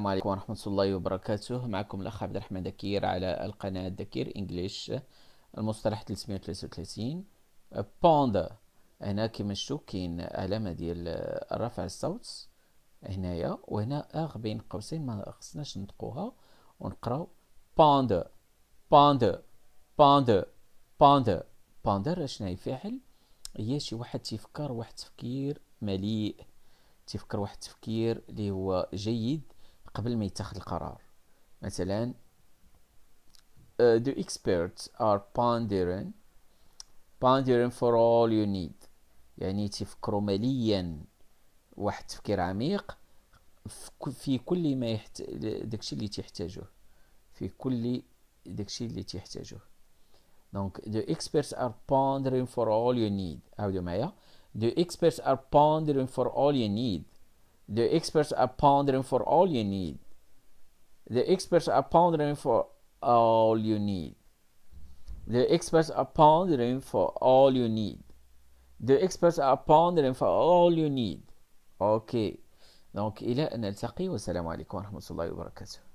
السلام عليكم ورحمة الله وبركاته معكم الأخ عبد الرحمن دكير على القناة دكير إنجليش المصطلح 333 باندا هنا كيما شتو كاين علامة ديال رفع الصوت هنايا وهنا أغ بين قوسين ما خصناش نطقوها ونقراو باندا باندا باندا باندا باندا راه شناهي فاعل هي شي واحد تيفكر واحد التفكير مليء تفكر واحد التفكير اللي هو جيد قبل ما يتخذ القرار مثلا the experts are pondering pondering for all you need يعني تفكروا مليا واحد تفكير عميق في كل ما يحت... داكشي اللي تحتاجه في كل داكشي اللي تحتاجه دونك the experts are pondering for all you need عاودوا معايا the experts are pondering for all you need The experts are pondering for all you need. The experts are pondering for all you need. The experts are pondering for all you need. The experts are pondering for all you need. Okay. Donc, إلى أن نلتقي والسلام عليكم ورحمة الله وبركاته.